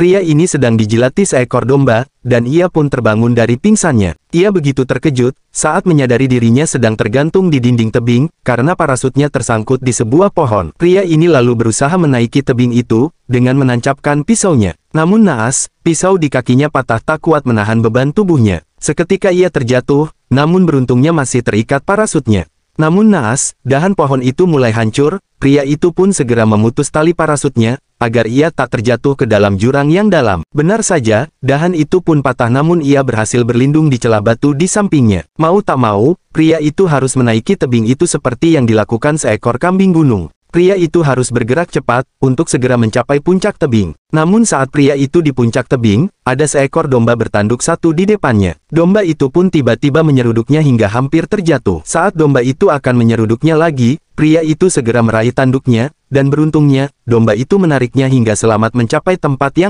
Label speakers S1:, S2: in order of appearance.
S1: Pria ini sedang dijilati seekor domba, dan ia pun terbangun dari pingsannya. Ia begitu terkejut, saat menyadari dirinya sedang tergantung di dinding tebing, karena parasutnya tersangkut di sebuah pohon. Pria ini lalu berusaha menaiki tebing itu, dengan menancapkan pisaunya. Namun naas, pisau di kakinya patah tak kuat menahan beban tubuhnya. Seketika ia terjatuh, namun beruntungnya masih terikat parasutnya. Namun naas, dahan pohon itu mulai hancur, pria itu pun segera memutus tali parasutnya, agar ia tak terjatuh ke dalam jurang yang dalam. Benar saja, dahan itu pun patah namun ia berhasil berlindung di celah batu di sampingnya. Mau tak mau, pria itu harus menaiki tebing itu seperti yang dilakukan seekor kambing gunung pria itu harus bergerak cepat untuk segera mencapai puncak tebing. Namun saat pria itu di puncak tebing, ada seekor domba bertanduk satu di depannya. Domba itu pun tiba-tiba menyeruduknya hingga hampir terjatuh. Saat domba itu akan menyeruduknya lagi, pria itu segera meraih tanduknya, dan beruntungnya, domba itu menariknya hingga selamat mencapai tempat yang